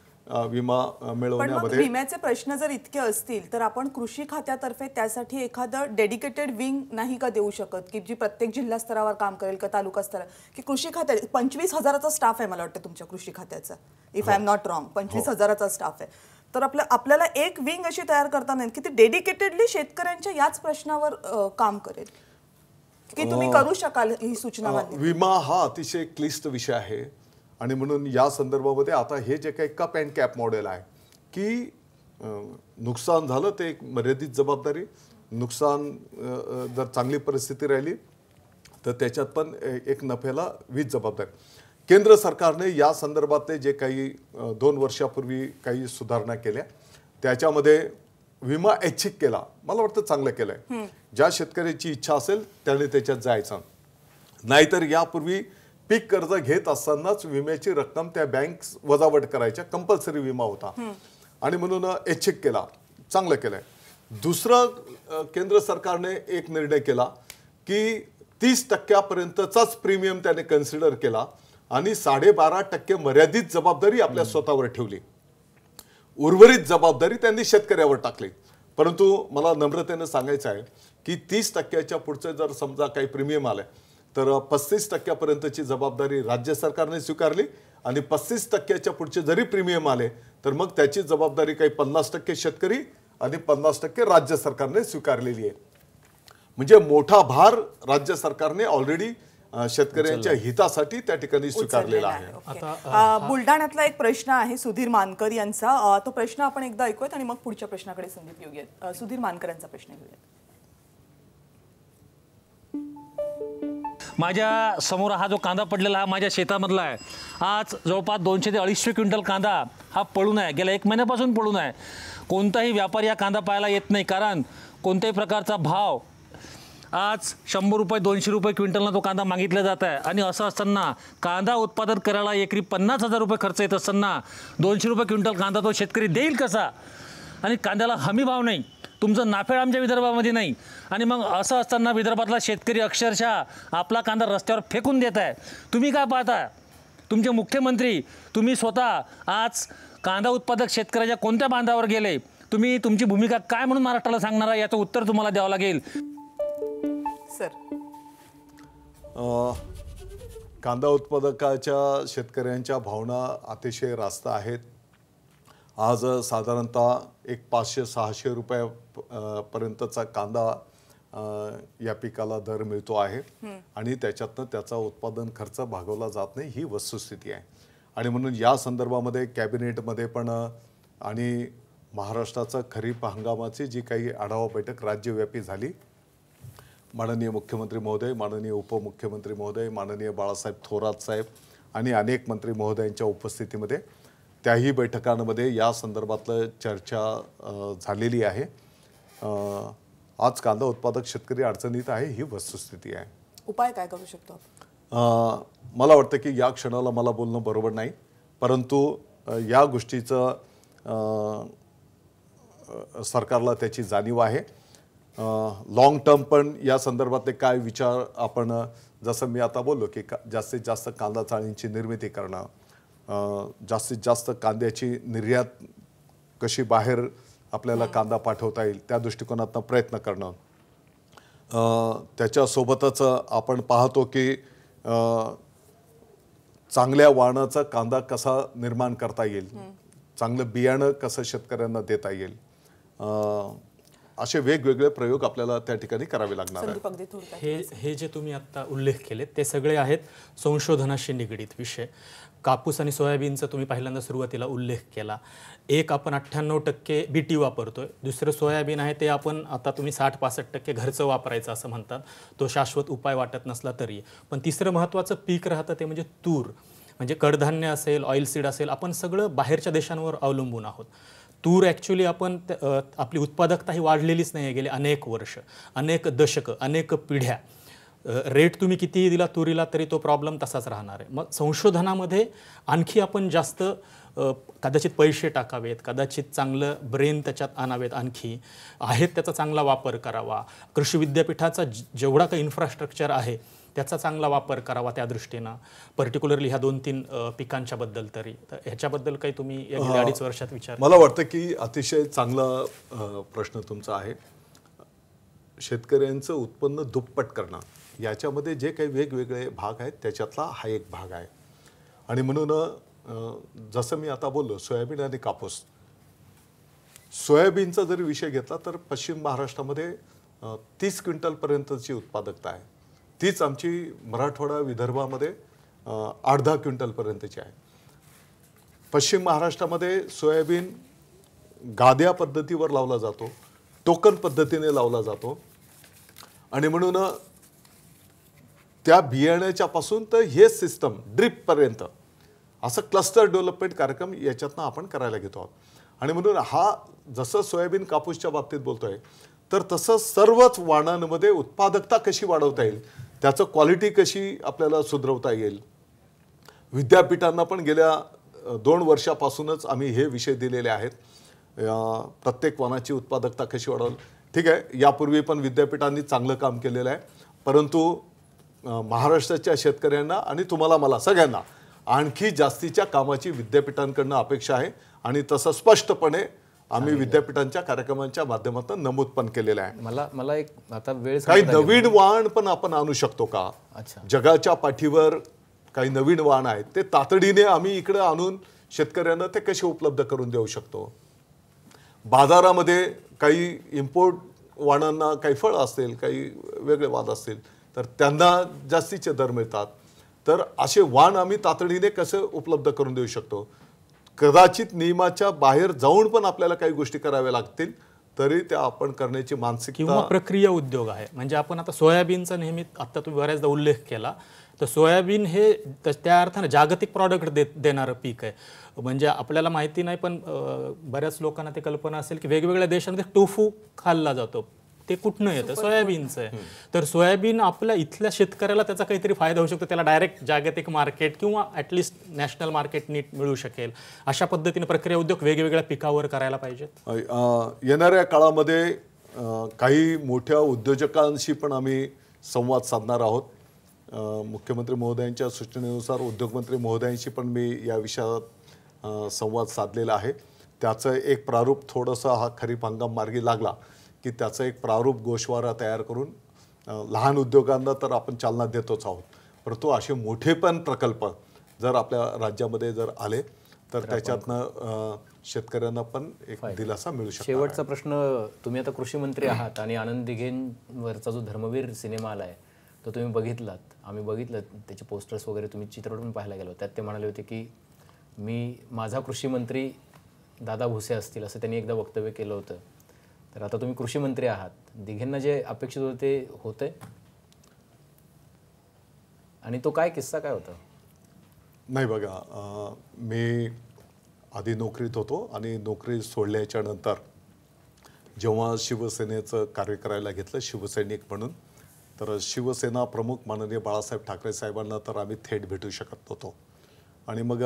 Speaker 2: विमा मिळवण्यामध्ये विम्याचे
Speaker 1: प्रश्न जर इतके असतील तर आपण कृषी खात्यातर्फे त्यासाठी एखादं डेडिकेटेड विंग नाही का देऊ शकत की जी प्रत्येक जिल्हा स्तरावर काम करेल का तालुका स्तरावर की कृषी खात्यात पंचवीस हजाराचा स्टाफ आहे मला वाटतं तुमच्या कृषी खात्याचा if I am not wrong पंचवीस हजाराचा स्टाफ आहे तर आपल्या आपल्याला एक विंग अशी तयार करता नाही की ती डेडिकेटेडली शेतकऱ्यांच्या याच प्रश्नावर काम करेल की तुम्ही करू शकाल ही सूचना
Speaker 2: विमा हा अतिशय क्लिष्ट विषय आहे आणि म्हणून या संदर्भामध्ये आता हे जे काही कप अँड कॅप मॉडेल आहे की नुकसान झालं ते एक मर्यादित जबाबदारी नुकसान जर चांगली परिस्थिती राहिली तर त्याच्यात पण एक नफ्याला वीज जबाबदारी केंद्र सरकारने या संदर्भातले जे काही दोन वर्षापूर्वी काही सुधारणा केल्या त्याच्यामध्ये विमा ऐच्छिक केला मला वाटतं चांगलं केलं आहे ज्या शेतकऱ्याची इच्छा असेल त्याने त्याच्यात जायचं नाहीतर यापूर्वी पीक कर्ज घेत असतानाच विम्याची रक्कम त्या बँक वजावट करायच्या कंपल्सरी विमा होता आणि म्हणून ऐच्छिक केला चांगलं केलंय दुसरं केंद्र सरकारने एक निर्णय केला की तीस टक्क्यापर्यंतचाच प्रीमियम त्याने कन्सिडर केला आणि साडेबारा टक्के मर्यादित जबाबदारी आपल्या स्वतःवर ठेवली उर्वरित जबाबदारी त्यांनी शेतकऱ्यावर टाकली परंतु मला नम्रतेनं सांगायचं आहे की तीस टक्क्याच्या पुढचं जर समजा काही प्रीमियम आलं तर पस्तीस टक्क्यापर्यंतची जबाबदारी राज्य सरकारने स्वीकारली आणि पस्तीस टक्क्याच्या पुढचे जरी प्रीमियम आले तर मग त्याची जबाबदारी काही पन्नास टक्के शेतकरी आणि पन्नास टक्के राज्य सरकारने स्वीकारलेली आहे म्हणजे मोठा भार राज्य सरकारने ऑलरेडी शेतकऱ्यांच्या हितासाठी त्या ठिकाणी स्वीकारलेला
Speaker 4: आहे
Speaker 1: बुलढाण्यातला एक प्रश्न आहे सुधीर मानकर यांचा तो प्रश्न आपण एकदा ऐकूयात आणि मग पुढच्या प्रश्नाकडे संदीप घेऊयात सुधीर मानकर यांचा प्रश्न घेऊयात
Speaker 4: माझ्या समोर हा जो कांदा पडलेला हा माझ्या शेतामधला आहे आज जवळपास दोनशे ते अडीचशे क्विंटल कांदा हा पळून आहे गेल्या एक महिन्यापासून पळून आहे कोणताही व्यापारी हा कांदा पाहायला येत नाही कारण कोणत्याही प्रकारचा भाव आज शंभर रुपये दोनशे रुपये क्विंटलनं तो कांदा मागितला जात आहे आणि असं असताना कांदा उत्पादन करायला एकरी पन्नास हजार रुपये खर्च येत असताना दोनशे रुपये क्विंटल कांदा तो शेतकरी देईल कसा आणि कांद्याला हमी भाव नाही तुमचं नाफेड आमच्या विदर्भामध्ये नाही आणि मग असं असताना विदर्भातला शेतकरी अक्षरशः आपला कांदा रस्त्यावर फेकून देत आहे तुम्ही काय पाहता तुमचे मुख्यमंत्री तुम्ही स्वतः आज कांदा उत्पादक शेतकऱ्याच्या कोणत्या बांधावर गेले तुम्ही तुमची भूमिका काय म्हणून महाराष्ट्राला सांगणार आहे याचं उत्तर तुम्हाला द्यावं लागेल सर
Speaker 2: कांदा उत्पादकाच्या शेतकऱ्यांच्या भावना अतिशय रास्त आहेत आज साधारणतः एक पाचशे सहाशे रुपया पर्यंतचा कांदा या पिकाला दर मिळतो आहे आणि त्याच्यातनं त्याचा उत्पादन खर्च भागवला जात नाही ही वस्तुस्थिती आहे आणि म्हणून या संदर्भामध्ये कॅबिनेटमध्ये पण आणि महाराष्ट्राचं खरीप हंगामाची जी काही आढावा बैठक राज्यव्यापी झाली माननीय मुख्यमंत्री महोदय माननीय उपमुख्यमंत्री महोदय माननीय बाळासाहेब थोरात साहेब आणि अनेक मंत्री महोदयांच्या उपस्थितीमध्ये त्याही बैठकांमध्ये या संदर्भातलं चर्चा झालेली आहे आज कांदा उत्पादक शेतकरी अडचणीत आहे ही वस्तुस्थिती आहे
Speaker 1: उपाय काय करू शकतो
Speaker 2: मला वाटतं की या क्षणाला मला बोलणं बरोबर नाही परंतु या गोष्टीचं सरकारला त्याची जाणीव आहे लॉंग टर्म पण या संदर्भातले काय विचार आपण जसं मी आता बोललो की का जास्तीत जास्त कांदा चाळींची निर्मिती करणं जास्तीत जास्त कांद्याची निर्यात कशी बाहेर आपल्याला कांदा पाठवता येईल त्या दृष्टिकोनातनं प्रयत्न करणं त्याच्यासोबतच आपण पाहतो की चांगल्या वाणाचा कांदा कसा निर्माण करता येईल चांगलं बियाणं कसं शेतकऱ्यांना देता येईल असे वेगवेगळे प्रयोग आपल्याला त्या ठिकाणी
Speaker 4: करावे लागणार हे हे जे तुम्ही आता उल्लेख केले ते सगळे आहेत संशोधनाशी निगडीत विषय कापूस आणि सोयाबीनचा तुम्ही पहिल्यांदा सुरुवातीला उल्लेख केला एक आपण अठ्ठ्याण्णव टक्के बी टी वापरतो आहे दुसरं सोयाबीन आहे ते आपण आता तुम्ही साठ पासष्ट टक्के घरचं वापरायचं असं म्हणतात तो शाश्वत उपाय वाटत नसला तरी पण तिसरं महत्त्वाचं पीक राहतं ते म्हणजे तूर म्हणजे कडधान्य असेल ऑइल सीड असेल आपण सगळं बाहेरच्या देशांवर अवलंबून आहोत तूर ॲक्च्युली आपण आपली उत्पादकता ही वाढलेलीच नाही आहे गेले अनेक वर्ष अनेक दशकं अनेक पिढ्या रेट तुम्ही कितीही दिला तुरीला तरी तो प्रॉब्लेम तसाच राहणार आहे मग संशोधनामध्ये आणखी आपण जास्त कदाचित पैसे टाकावेत कदाचित चांगलं ब्रेन त्याच्यात आणावेत आणखी आहेत त्याचा चांगला वापर करावा कृषी विद्यापीठाचा जेवढा काही इन्फ्रास्ट्रक्चर आहे त्याचा चांगला वापर करावा त्या दृष्टीनं पर्टिक्युलरली ह्या दोन तीन पिकांच्या बद्दल तरी तर ह्याच्याबद्दल काही तुम्ही अडीच वर्षात विचार मला वाटतं
Speaker 2: की अतिशय चांगला प्रश्न तुमचा आहे शेतकऱ्यांचं उत्पन्न दुप्पट करणं याच्यामध्ये जे काही वेगवेगळे भाग आहेत त्याच्यातला हा एक भाग आहे आणि म्हणून जसं मी आता बोललो सोयाबीन आणि कापूस सोयाबीनचा जरी विषय घेतला तर पश्चिम महाराष्ट्रामध्ये तीस क्विंटलपर्यंतची उत्पादकता आहे तीच आमची मराठवाडा विदर्भामध्ये आठ दहा क्विंटलपर्यंतची आहे पश्चिम महाराष्ट्रामध्ये सोयाबीन गाद्या पद्धतीवर लावला जातो टोकन पद्धतीने लावला जातो आणि म्हणून त्या बियाण्याच्यापासून तर हे सिस्टम ड्रीपपर्यंत असं क्लस्टर डेव्हलपमेंट कार्यक्रम याच्यातनं आपण करायला घेतो आहोत आणि म्हणून हा जसं सोयाबीन कापूसच्या बाबतीत बोलतो आहे तर तसं सर्वच वाणांमध्ये उत्पादकता कशी वाढवता येईल त्याचं क्वालिटी कशी आपल्याला सुधरवता येईल विद्यापीठांना पण गेल्या दोन वर्षापासूनच आम्ही हे विषय दिलेले आहेत प्रत्येक वनाची उत्पादकता कशी वाढवली ठीक आहे यापूर्वी पण विद्यापीठांनी चांगलं काम केलेलं आहे परंतु महाराष्ट्राच्या शेतकऱ्यांना आणि तुम्हाला मला सगळ्यांना आणखी जास्तीच्या कामाची विद्यापीठांकडनं अपेक्षा आहे आणि तसं स्पष्टपणे आम्ही विद्यापीठांच्या कार्यक्रमांच्या माध्यमातून नमूद पण केलेलं आहे मला मला एक आता वेळ काही नवीन वाण पण आपण आणू शकतो का अच्छा जगाच्या पाठीवर काही नवीन वाण आहेत ते तातडीने आम्ही इकडे आणून शेतकऱ्यांना ते कसे उपलब्ध करून देऊ शकतो बाजारामध्ये काही इम्पोर्ट वाणांना काही फळ असतील काही वेगळे वाद असतील तर त्यांना जास्तीचे दर मिळतात तर असे वाण आम्ही तातडीने कसं उपलब्ध करून देऊ शकतो कदाचित नियमाच्या बाहेर जाऊन पण आपल्याला काही गोष्टी कराव्या लागतील तरी त्या आपण करण्याची मानसिक किंवा
Speaker 4: प्रक्रिया उद्योग आहे म्हणजे आपण आता सोयाबीनचा नेहमी आत्ता तुम्ही बऱ्याचदा उल्लेख केला तर सोयाबीन हे त्या अर्थानं जागतिक प्रॉडक्ट दे देणारं पीक आहे म्हणजे आपल्याला माहिती नाही पण बऱ्याच लोकांना ते कल्पना असेल की वेगवेगळ्या देशांमध्ये टोफू खाल्ला जातो ते कुठनं येतं सोयाबीनचं आहे तर सोयाबीन आपल्या इथल्या शेतकऱ्याला त्याचा काहीतरी फायदा होऊ शकतो त्याला डायरेक्ट जागतिक मार्केट किंवा ॲटलिस्ट नॅशनल मार्केट नीट मिळू शकेल अशा पद्धतीने प्रक्रिया उद्योग वेगवेगळ्या पिकावर करायला पाहिजेत
Speaker 2: येणाऱ्या काळामध्ये काही मोठ्या उद्योजकांशी पण आम्ही संवाद साधणार आहोत मुख्यमंत्री महोदयांच्या सूचनेनुसार उद्योगमंत्री महोदयांशी पण मी या विषयात संवाद साधलेला आहे त्याचं एक प्रारूप थोडंसं हा खरीप हंगाम मार्गी लागला की त्याचं एक प्रारूप गोशवारा तयार करून लहान उद्योगांना तर आपण चालना देतोच आहोत परंतु असे मोठे पण प्रकल्प जर आपल्या राज्यामध्ये जर आले तर त्याच्यातनं शेतकऱ्यांना पण एक दिलासा मिळू शकतो शेवटचा
Speaker 3: प्रश्न तुम्ही आता कृषी मंत्री आहात आणि आनंद दिघेंवरचा जो धर्मवीर सिनेमा आला आहे तो तुम्ही बघितलात आम्ही बघितलं त्याचे पोस्टर्स वगैरे तुम्ही चित्रपट पण पाहायला गेलो त्यात ते म्हणाले होते की मी माझा कृषी मंत्री दादा भुसे असतील असं त्यांनी एकदा वक्तव्य केलं होतं तर आता तुम्ही कृषी मंत्री आहात दिघेंना जे अपेक्षित होते ते होते आणि तो काय किस्सा काय होता
Speaker 2: नाही बघा मी आधी नोकरीत होतो आणि नोकरी सोडल्याच्या नंतर जेव्हा शिवसेनेचं कार्य करायला घेतलं शिवसैनिक म्हणून तर शिवसेना प्रमुख माननीय बाळासाहेब ठाकरे साहेबांना तर आम्ही थेट भेटू शकत नव्हतो आणि मग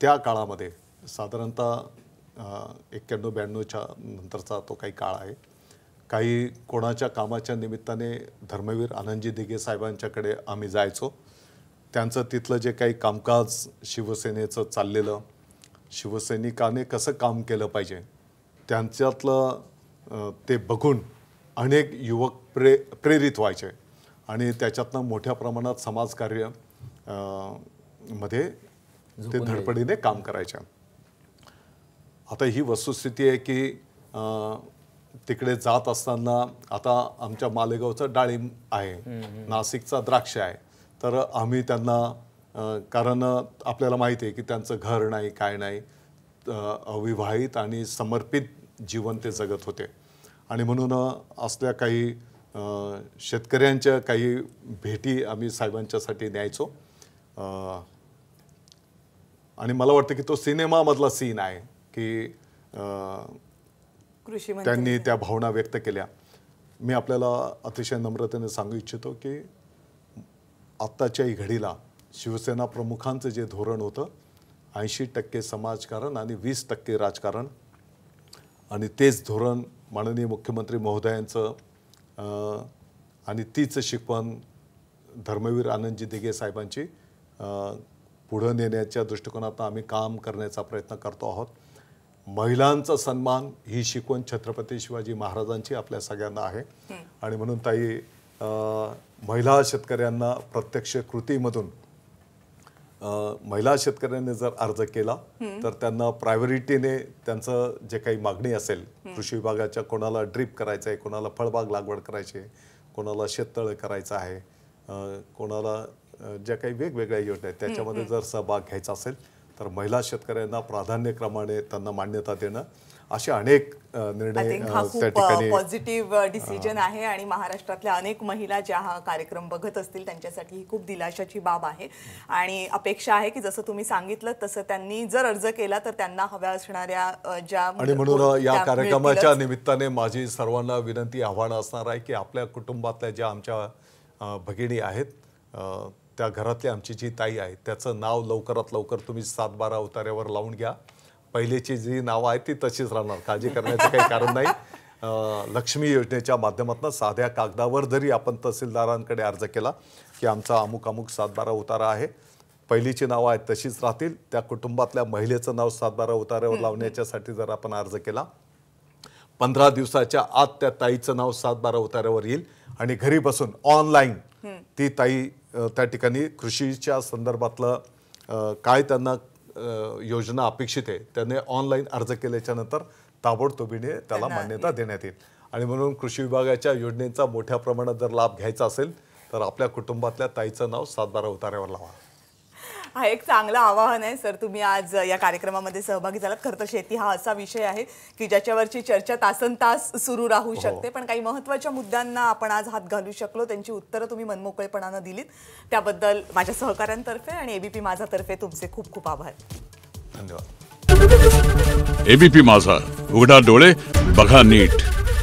Speaker 2: त्या काळामध्ये साधारणतः एक्क्याण्णव ब्याण्णवच्या नंतरचा तो काही काळ आहे काही कोणाच्या कामाच्या निमित्ताने धर्मवीर आनंदजी दिघे साहेबांच्याकडे आम्ही जायचो त्यांचं तिथलं जे काही कामकाज शिवसेनेचं चाललेलं शिवसैनिकाने कसं काम केलं पाहिजे त्यांच्यातलं ते बघून अनेक युवक प्रे प्रेरित व्हायचे आणि त्याच्यातनं मोठ्या प्रमाणात समाजकार्य मध्ये ते धडपडीने काम करायच्या आता ही वस्तुस्थिती आहे की तिकडे जात असताना आता आमच्या मालेगावचं डाळिंब आहे नाशिकचा द्राक्ष आहे तर आम्ही त्यांना कारण आपल्याला माहिती आहे की त्यांचं घर नाही काय नाही अविवाहित आणि समर्पित जीवन ते जगत होते आणि म्हणून असल्या काही शेतकऱ्यांच्या काही भेटी आम्ही साहेबांच्यासाठी न्यायचो आणि मला वाटतं की तो सिनेमामधला सीन आहे की कृषी त्यांनी त्या भावना व्यक्त केल्या मी आपल्याला अतिशय नम्रतेने सांगू इच्छितो की आत्ताच्याही घडीला शिवसेना प्रमुखांचं जे धोरण होतं ऐंशी टक्के समाजकारण आणि वीस टक्के राजकारण आणि तेच धोरण माननीय मुख्यमंत्री महोदयांचं आणि तीच शिकवण धर्मवीर आनंदजी दिगे साहेबांची पुढं नेण्याच्या दृष्टिकोनातून आम्ही काम करण्याचा प्रयत्न करतो आहोत महिलांचा सन्मान ही शिकवण छत्रपती शिवाजी महाराजांची आपल्या सगळ्यांना आहे आणि म्हणून ताई महिला शेतकऱ्यांना प्रत्यक्ष कृतीमधून महिला शेतकऱ्यांनी जर अर्ज केला तर त्यांना प्रायोरिटीने त्यांचं जे काही मागणी असेल कृषी विभागाच्या कोणाला ड्रीप करायचं आहे कोणाला फळबाग लागवड करायची आहे कोणाला शेततळ करायचं आहे कोणाला ज्या काही वेगवेगळ्या योजना आहेत त्याच्यामध्ये जर सहभाग घ्यायचा असेल तर महिला शेतकऱ्यांना प्राधान्यक्रमाने त्यांना मान्यता देणं असे अनेक निर्णय पॉझिटिव्ह डिसिजन आहे
Speaker 1: आणि महाराष्ट्रातल्या अनेक महिला ज्या हा कार्यक्रम बघत असतील त्यांच्यासाठी ही खूप दिलाशाची बाब आहे आणि अपेक्षा आहे की जसं तुम्ही सांगितलं तसं त्यांनी जर अर्ज केला तर त्यांना हव्या असणाऱ्या ज्या आणि म्हणून
Speaker 2: या कार्यक्रमाच्या निमित्ताने माझी सर्वांना विनंती आव्हान असणार आहे की आपल्या कुटुंबातल्या ज्या आमच्या भगिनी आहेत त्या घरातली आमची जी ताई आहे त्याचं नाव लवकरात लवकर तुम्ही सात बारा अवतार्यावर लावून घ्या पहिलेची जी नावं आहेत ती तशीच राहणार काळजी करण्याचं काही कारण नाही लक्ष्मी योजनेच्या माध्यमातून साध्या कागदावर जरी आपण तहसीलदारांकडे अर्ज केला की आमचा अमुक अमुक सात बारा उतारा आहे पहिलीची नावं आहेत तशीच राहतील त्या कुटुंबातल्या महिलेचं नाव सात बारा उतार्यावर लावण्याच्यासाठी जर आपण अर्ज केला पंधरा दिवसाच्या आत त्या ताईचं नाव सात बारा उतार्यावर येईल आणि घरी बसून ऑनलाईन ती ताई त्या ठिकाणी कृषीच्या संदर्भातलं काय त्यांना योजना अपेक्षित आहे त्याने ऑनलाईन अर्ज केल्याच्यानंतर ताबडतोबीने त्याला मान्यता देण्यात येईल आणि म्हणून कृषी विभागाच्या योजनेचा मोठ्या प्रमाणात जर लाभ घ्यायचा असेल तर आपल्या कुटुंबातल्या ताईचं नाव सातबारा उतार्यावर लावा
Speaker 1: हा एक चांगलं आवाहन आहे सर तुम्ही आज या कार्यक्रमामध्ये सहभागी झालात खरं तर शेती हा असा विषय आहे की ज्याच्यावरची चर्चा तासन तास सुरू राहू हो. शकते पण काही महत्त्वाच्या मुद्द्यांना आपण आज हात घालू शकलो त्यांची उत्तरं तुम्ही मनमोकळेपणानं दिलीत त्याबद्दल माझ्या सहकाऱ्यांतर्फे आणि एबीपी माझातर्फे तुमचे खूप खूप आभार धन्यवाद
Speaker 2: एबीपी माझा उघडा डोळे बघा नीट